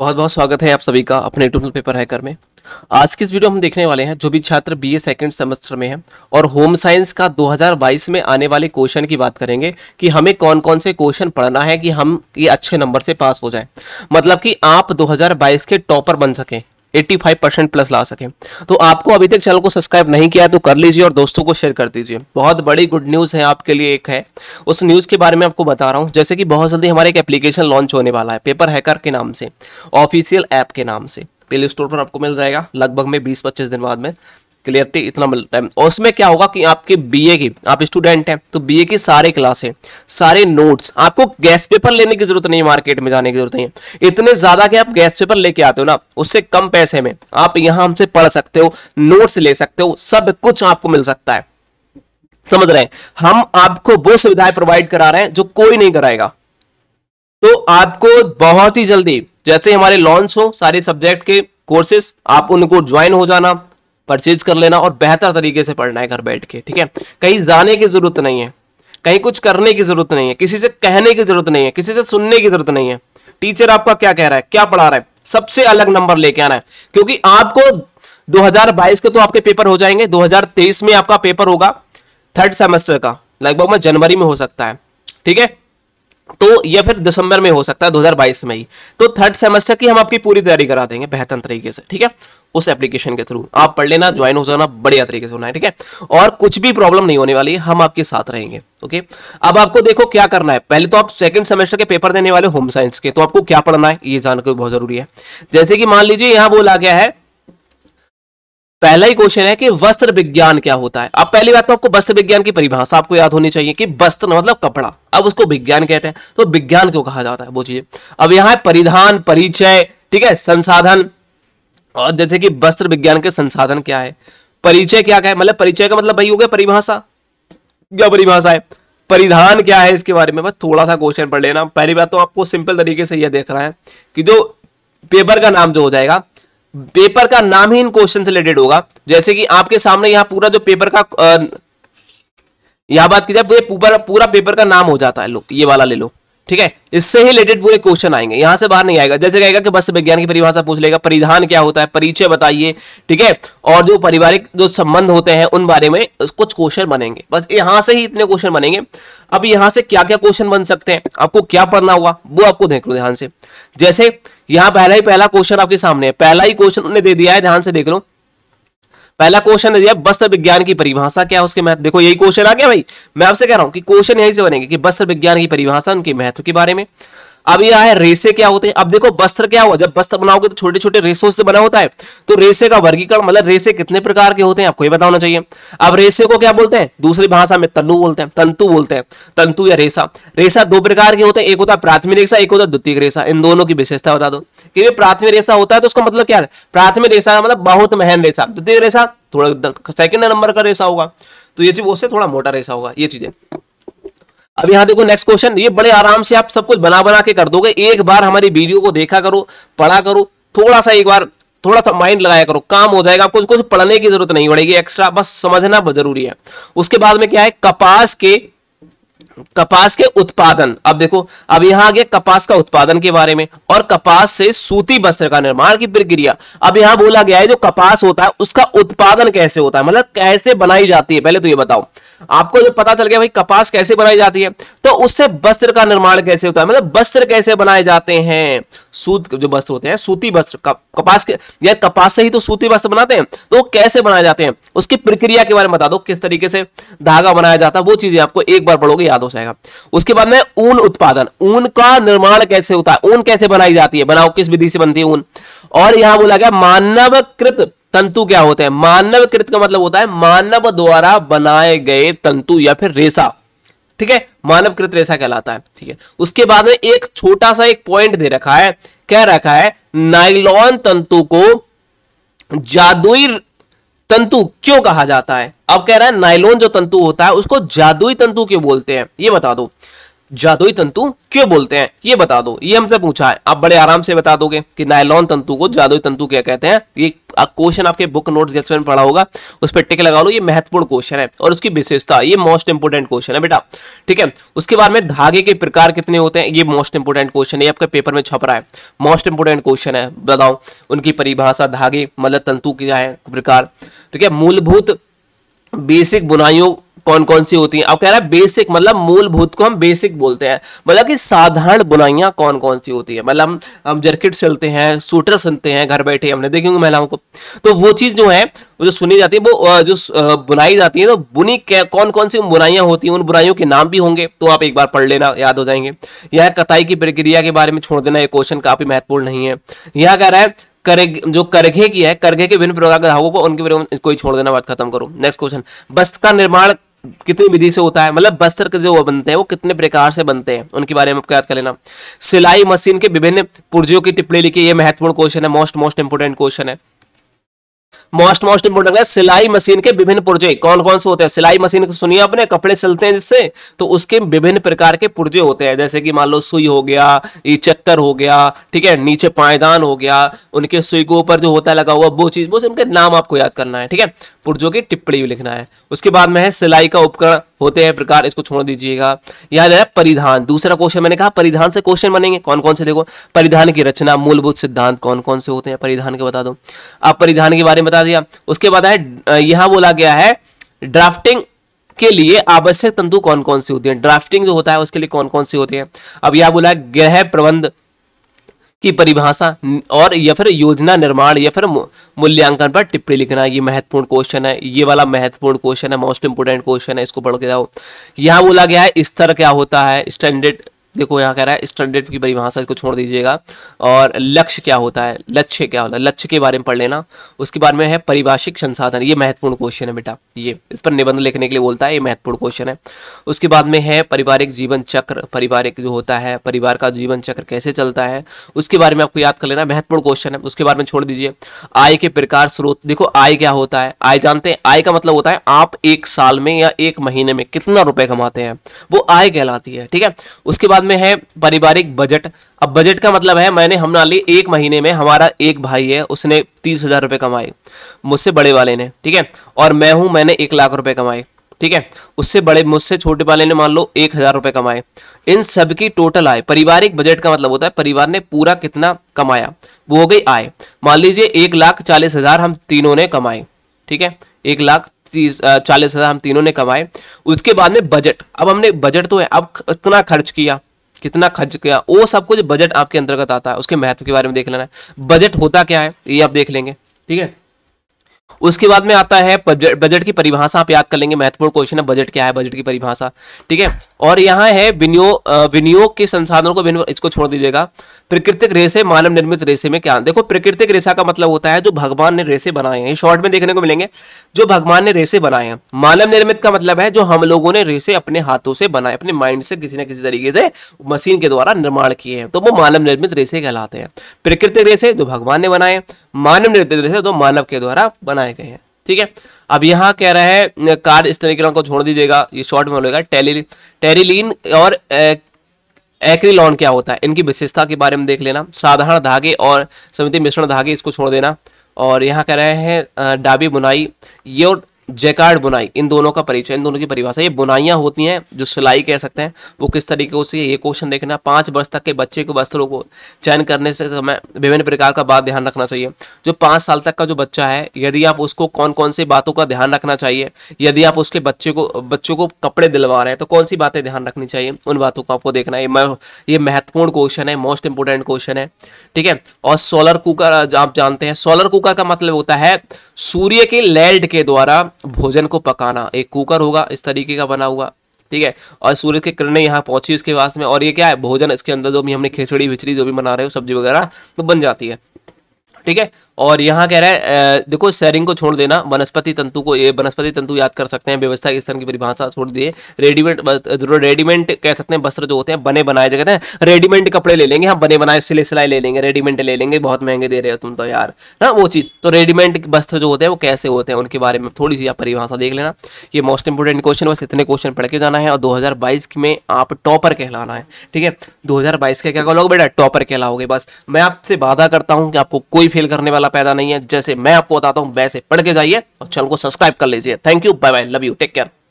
बहुत बहुत स्वागत है आप सभी का अपने यूट्यूब पेपर हैकर में आज की इस वीडियो हम देखने वाले हैं जो भी छात्र बीए सेकेंड सेमेस्टर में है और होम साइंस का 2022 में आने वाले क्वेश्चन की बात करेंगे कि हमें कौन कौन से क्वेश्चन पढ़ना है कि हम ये अच्छे नंबर से पास हो जाए मतलब कि आप 2022 के टॉपर बन सकें फाइव परसेंट प्लस ला सकें तो आपको अभी तक चैनल को सब्सक्राइब नहीं किया तो कर लीजिए और दोस्तों को शेयर कर दीजिए बहुत बड़ी गुड न्यूज़ है आपके लिए एक है उस न्यूज़ के बारे में आपको बता रहा हूँ जैसे कि बहुत जल्दी हमारा एक एप्लीकेशन लॉन्च होने वाला है पेपर हैकर के नाम से ऑफिशियल ऐप के नाम से प्ले स्टोर पर आपको मिल जाएगा लगभग में बीस पच्चीस दिन बाद में क्लियरिटी इतना मिलता है और उसमें क्या होगा कि आपके बीए की आप स्टूडेंट हैं तो बीए की सारे है सारे नोट्स आपको गैस पेपर लेने की जरूरत नहीं मार्केट में जाने की जरूरत नहीं है इतने ज़्यादा कि आप गैस पेपर लेके आते हो ना उससे कम पैसे में आप यहां हमसे पढ़ सकते हो नोट्स ले सकते हो सब कुछ आपको मिल सकता है समझ रहे हैं हम आपको वो सुविधाएं प्रोवाइड करा रहे हैं जो कोई नहीं कराएगा तो आपको बहुत ही जल्दी जैसे हमारे लॉन्च हो सारे सब्जेक्ट के कोर्सेस आप उनको ज्वाइन हो जाना परचेज कर लेना और बेहतर तरीके से पढ़ना है घर बैठ के ठीक है कहीं जाने की ज़रूरत नहीं है कहीं कुछ करने की ज़रूरत नहीं है किसी से कहने की ज़रूरत नहीं है किसी से सुनने की ज़रूरत नहीं है टीचर आपका क्या कह रहा है क्या पढ़ा रहा है सबसे अलग नंबर लेके आना है क्योंकि आपको 2022 के तो आपके पेपर हो जाएंगे 2023 में आपका पेपर होगा थर्ड सेमेस्टर का लगभग मैं जनवरी में हो सकता है ठीक है तो ये फिर दिसंबर में हो सकता है 2022 में ही तो थर्ड सेमेस्टर की हम आपकी पूरी तैयारी करा देंगे बेहतर तरीके से ठीक है उस एप्लीकेशन के थ्रू आप पढ़ लेना ज्वाइन हो जाना बढ़िया तरीके से होना है ठीक है और कुछ भी प्रॉब्लम नहीं होने वाली है हम आपके साथ रहेंगे ओके अब आपको देखो क्या करना है पहले तो आप सेकंड सेमेस्टर के पेपर देने वाले होम साइंस के तो आपको क्या पढ़ना है ये जानना बहुत जरूरी है जैसे कि मान लीजिए यहां बोला गया है पहला ही क्वेश्चन है कि वस्त्र विज्ञान क्या होता है अब पहली बात तो आपको वस्त्र विज्ञान की परिभाषा आपको याद होनी चाहिए कि वस्त्र मतलब कपड़ा अब उसको विज्ञान कहते हैं तो विज्ञान क्यों कहा जाता है वो चीज अब यहां परिधान परिचय ठीक है संसाधन और जैसे कि वस्त्र विज्ञान के संसाधन क्या है परिचय क्या क्या है मतलब परिचय का मतलब भाई हो गया परिभाषा क्या परिभाषा है परिधान क्या है इसके बारे में बस थोड़ा सा क्वेश्चन पढ़ लेना पहली बात तो आपको सिंपल तरीके से यह देख रहा है कि जो पेपर का नाम जो हो जाएगा पेपर का नाम ही इन क्वेश्चन से रिलेटेड होगा जैसे कि आपके सामने यहां पूरा जो पेपर का यह बात की जाए पूरा पूरा पेपर का नाम हो जाता है लोग ये वाला ले लो ठीक है इससे ही रिलेटेड पूरे क्वेश्चन आएंगे यहां से बाहर नहीं आएगा जैसे कहेगा कि बस विज्ञान की परिभाषा पूछ लेगा परिधान क्या होता है परिचय बताइए ठीक है और जो पारिवारिक जो संबंध होते हैं उन बारे में कुछ क्वेश्चन बनेंगे बस यहां से ही इतने क्वेश्चन बनेंगे अब यहां से क्या क्या क्वेश्चन बन सकते हैं आपको क्या पढ़ना हुआ वो आपको देख लो ध्यान से जैसे यहां पहला ही पहला क्वेश्चन आपके सामने है पहला ही क्वेश्चन उन्हें दे दिया है ध्यान से देख लो पहला क्वेश्चन दिया वस्त्र विज्ञान की परिभाषा क्या है उसके महत्व देखो यही क्वेश्चन आ गया भाई मैं आपसे कह रहा हूं कि क्वेश्चन यही से बनेंगे कि वस्त्र विज्ञान की परिभाषा उनके महत्व के बारे में अब यह है रेसे क्या होते हैं अब देखो वस्त्र क्या हुआ जब वस्त्र बनाओगे तो छोटे छोटे रेसों से बना होता है तो रेसे का वर्गीकरण मतलब रेसे कितने प्रकार के होते हैं आपको ये बताना चाहिए अब रेसे को क्या बोलते हैं दूसरी भाषा में तनु बोलते हैं तंतु बोलते हैं तंतु या रेसा रेसा दो प्रकार के होते हैं एक होता है प्राथमिक रेसा एक होता है द्वितीय रेसा इन दोनों की विशेषता बता दो कि प्राथमिक रेसा होता है तो उसका मतलब क्या है प्राथमिक रेसा मतलब बहुत महन रेसा द्वितीय रेसा थोड़ा सेकंड नंबर का रेसा होगा तो ये चीज उससे थोड़ा मोटा रेसा होगा ये चीजें अब यहां देखो नेक्स्ट क्वेश्चन ये बड़े आराम से आप सब कुछ बना बना के कर दोगे एक बार हमारी वीडियो को देखा करो पढ़ा करो थोड़ा सा एक बार थोड़ा सा माइंड लगाया करो काम हो जाएगा आपको कुछ पढ़ने की जरूरत नहीं पड़ेगी एक्स्ट्रा बस समझना जरूरी है उसके बाद में क्या है कपास के कपास के उत्पादन अब देखो अब यहां आ गया कपास का उत्पादन के बारे में और कपास से सूती वस्त्र का निर्माण की प्रक्रिया अब यहां बोला गया है जो कपास होता है उसका उत्पादन कैसे होता है मतलब कैसे बनाई जाती है पहले तो ये बताओ आपको जो पता चल गया भाई कपास कैसे बनाई जाती है तो उससे वस्त्र का निर्माण कैसे होता है मतलब वस्त्र कैसे बनाए जाते हैं सूत जो वस्त्र होते हैं सूती वस्त्र कपास के या कपास से ही तो सूती वस्त्र बनाते हैं तो कैसे बनाए जाते हैं उसकी प्रक्रिया के बारे में बता दो किस तरीके से धागा बनाया जाता है वो चीजें आपको एक बार पढ़ोगे याद हो जाएगा उसके बाद में ऊन उत्पादन ऊन का निर्माण कैसे होता है ऊन कैसे बनाई जाती है बनाओ किस विधि से बनती है ऊन और यहां बोला गया मानव कृत तंतु क्या होते हैं मानव कृत का मतलब होता है मानव द्वारा बनाए गए तंतु या फिर रेशा ठीक है मानव कृत रेशा कहलाता है ठीक है उसके बाद में एक छोटा सा एक पॉइंट दे रखा है कह रखा है नाइलॉन तंतु को जादुई तंतु क्यों कहा जाता है अब कह रहा है नाइलोन जो तंतु होता है उसको जादुई तंतु क्यों बोलते हैं ये बता दो जादुई तंतु क्यों बोलते हैं ये बता दो ये हमसे पूछा है आप बड़े आराम से बता दोगे कि नायलॉन तंतु को जादुई तंतु क्या कहते हैं ये क्वेश्चन आपके बुक नोट गेट्स में पढ़ा होगा उस पर टिक लगा लो ये महत्वपूर्ण क्वेश्चन है और उसकी विशेषता ये मोस्ट इंपोर्टेंट क्वेश्चन है बेटा ठीक है उसके बाद में धागे के प्रकार कितने होते हैं ये मोस्ट इंपोर्टेंट क्वेश्चन है आपके पेपर में छप रहा है मोस्ट इंपोर्टेंट क्वेश्चन है बताओ उनकी परिभाषा धागे मतलब तंतु क्या है प्रकार ठीक है मूलभूत बेसिक बुनाइयों कौन कौन सी होती हैं अब कह रहा है बेसिक मतलब मूलभूत को हम बेसिक बोलते हैं मतलब कि साधारण बुनाइयाँ कौन कौन सी होती है मतलब हम हम जर्किट सिलते हैं सूटर सिलते हैं घर बैठे हमने देखे होंगे महिलाओं को तो वो चीज़ जो है जो सुनी जाती है वो जो बुनाई जाती है तो बुनी कौन कौन सी बुनाइयाँ होती हैं उन बुनाइयों के नाम भी होंगे तो आप एक बार पढ़ लेना याद हो जाएंगे यह कताई की प्रक्रिया के बारे में छोड़ देना ये क्वेश्चन काफ़ी महत्वपूर्ण नहीं है यह कह रहा है करग जो करघे की है करघे के विभिन्न प्रकार के धागों को उनके कोई छोड़ देना बात खत्म करो नेक्स्ट क्वेश्चन वस्त्र का निर्माण कितनी विधि से होता है मतलब वस्त्र के जो बनते हैं वो कितने प्रकार से बनते हैं उनके बारे में आपको याद कर लेना सिलाई मशीन के विभिन्न पुर्जों की टिप्पणी लिखिए ये महत्वपूर्ण क्वेश्चन है मोस्ट मोस्ट इंपोर्टेंट क्वेश्चन है मोस्ट मोस्ट इंपोर्टेंट है सिलाई मशीन के विभिन्न पुर्जे कौन कौन से होते हैं सिलाई मशीन सुनिए आपने कपड़े सिलते हैं जिससे तो उसके विभिन्न प्रकार के पुर्जे होते हैं जैसे कि मान लो सुई हो गया ये चक्कर हो गया ठीक है नीचे पायदान हो गया उनके सुई के ऊपर जो होता है लगा हुआ वो चीज वो उनके नाम आपको याद करना है ठीक है पुर्जों की टिप्पणी लिखना है उसके बाद में है सिलाई का उपकरण होते हैं प्रकार इसको छोड़ दीजिएगा याद है परिधान दूसरा क्वेश्चन मैंने कहा परिधान से क्वेश्चन बनेंगे कौन कौन से देखो परिधान की रचना मूलभूत सिद्धांत कौन कौन से होते हैं परिधान के बता दो आप परिधान के बारे में बता दिया उसके बाद है यहां बोला गया है ड्राफ्टिंग के लिए आवश्यक तंतु कौन कौन से होते हैं ड्राफ्टिंग जो होता है उसके लिए कौन कौन से होते हैं अब यह बोला गृह प्रबंध की परिभाषा और या फिर योजना निर्माण या फिर मूल्यांकन पर टिप्पणी लिखना ये महत्वपूर्ण क्वेश्चन है ये वाला महत्वपूर्ण क्वेश्चन है मोस्ट इंपोर्टेंट क्वेश्चन है इसको पढ़ के जाओ यहाँ बोला गया है स्तर क्या होता है स्टैंडर्ड देखो यहाँ कह रहा है स्टैंडर्ड की बड़ी इसको छोड़ दीजिएगा और लक्ष्य क्या होता है लक्ष्य क्या होता है लक्ष्य के बारे में पढ़ लेना उसके बारे में है परिभाषिक संसाधन ये महत्वपूर्ण क्वेश्चन है बेटा ये इस पर निबंध लिखने के लिए बोलता है ये महत्वपूर्ण क्वेश्चन है उसके बाद में है पारिवारिक जीवन चक्र पारिवारिक जो होता है परिवार का जीवन चक्र कैसे चलता है उसके बारे में आपको याद कर लेना महत्वपूर्ण क्वेश्चन है उसके बारे में छोड़ दीजिए आय के प्रकार स्रोत देखो आय क्या होता है आय जानते हैं आय का मतलब होता है आप एक साल में या एक महीने में कितना रुपए कमाते हैं वो आय कहलाती है ठीक है उसके बाद बाद में है पारिवारिक बजट अब बजट का मतलब है मैंने हमारा लिए एक महीने में हमारा एक भाई है उसने तीस हजार रुपये कमाए मुझसे बड़े वाले ने ठीक है और मैं हूँ मैंने एक लाख रुपए कमाए ठीक है उससे बड़े मुझसे छोटे वाले ने मान लो एक हजार रुपये कमाए इन सबकी टोटल आय पारिवारिक बजट का मतलब होता है परिवार ने पूरा कितना कमाया वो हो गई आय मान लीजिए एक लाख चालीस हजार हम तीनों ने कमाए ठीक है एक लाख चालीस हजार हम तीनों ने कमाए उसके बाद में बजट अब हमने बजट तो है अब इतना खर्च किया कितना खर्च किया वो सब कुछ बजट आपके अंतर्गत आता है उसके महत्व के बारे में देख लेना है बजट होता क्या है ये आप देख लेंगे ठीक है उसके बाद में आता है बजट की परिभाषा आप याद कर लेंगे महत्वपूर्ण क्वेश्चन है बजट क्या है बजट की परिभाषा ठीक है और यहाँ है विनियोग विनियोग के संसाधनों को इसको छोड़ दीजिएगा प्रकृतिक रेसे मानव निर्मित रेसे में क्या देखो प्रकृतिक रेसा का मतलब होता है जो भगवान ने रेसे बनाए हैं शॉर्ट में देखने को मिलेंगे जो भगवान ने रेसे बनाए हैं मानव निर्मित का मतलब है जो हम लोगों ने रेसे अपने हाथों से बनाए अपने माइंड से किसी न किसी तरीके से मशीन के द्वारा निर्माण किए हैं तो वो मानव निर्मित रेसे कहलाते हैं प्रकृतिक रेसे जो भगवान ने बनाए मानव निर्मित रेसे जो मानव के द्वारा बनाए बनाए गए हैं ठीक है अब यहाँ कह रहा है कार्ड इस तरीके को छोड़ दीजिएगा ये शॉर्ट में बोलेगा टेली टेरिलीन और ए, एक्रिलॉन क्या होता है इनकी विशेषता के बारे में देख लेना साधारण धागे और समिति मिश्रण धागे इसको छोड़ देना और यहाँ कह रहे हैं डाबी बुनाई ये जैकार्ड बुनाई इन दोनों का परिचय इन दोनों की परिभाषा ये बुनाइयाँ होती हैं जो सिलाई कह सकते हैं वो किस तरीके से ये क्वेश्चन देखना पाँच वर्ष तक के बच्चे के वस्त्रों को चयन करने से समय विभिन्न प्रकार का बात ध्यान रखना चाहिए जो पाँच साल तक का जो बच्चा है यदि आप उसको कौन कौन सी बातों का ध्यान रखना चाहिए यदि आप उसके बच्चे को बच्चों को कपड़े दिलवा रहे हैं तो कौन सी बातें ध्यान रखनी चाहिए उन बातों को आपको देखना है ये महत्वपूर्ण क्वेश्चन है मोस्ट इंपोर्टेंट क्वेश्चन है ठीक है और सोलर कुकर आप जानते हैं सोलर कुकर का मतलब होता है सूर्य के लैल्ड के द्वारा भोजन को पकाना एक कुकर होगा इस तरीके का बना हुआ ठीक है और सूर्य के किरणें यहाँ पहुंची उसके बाद में और ये क्या है भोजन इसके अंदर जो भी हमने खिचड़ी विचड़ी जो भी बना रहे हो सब्जी वगैरह तो बन जाती है ठीक है और यहाँ कह रहा है देखो शेयरिंग को छोड़ देना वनस्पति तंतु को ये वनस्पति तंतु याद कर सकते हैं व्यवस्था के स्थान की परिभाषा छोड़ दिए रेडीमेड रेडीमेड कह सकते हैं वस्त्र जो होते हैं बने बनाए जगह हैं रेडीमेड कपड़े ले लेंगे हम बने बनाए सिले सिलाई ले लेंगे रेडीमेड ले लेंगे बहुत महंगे दे रहे हो तुम तो यार ना वो चीज़ तो रेडीमेड वस्त्र जो होते हैं वो कैसे होते हैं उनके बारे में थोड़ी सी आप परिभाषा देख लेना ये मोस्ट इंपोर्टेंट क्वेश्चन बस इतने क्वेश्चन पढ़ के जाना है और दो में आप टॉपर कहलाना है ठीक है दो 2022 का क्या कहोगे बेटा टॉपर कहलाओगे बस मैं आपसे वादा करता हूँ कि आपको कोई फेल करने वाला पैदा नहीं है जैसे मैं आपको बताता हूँ वैसे पढ़ के जाइए और चैनल को सब्सक्राइब कर लीजिए thank you bye bye love you take care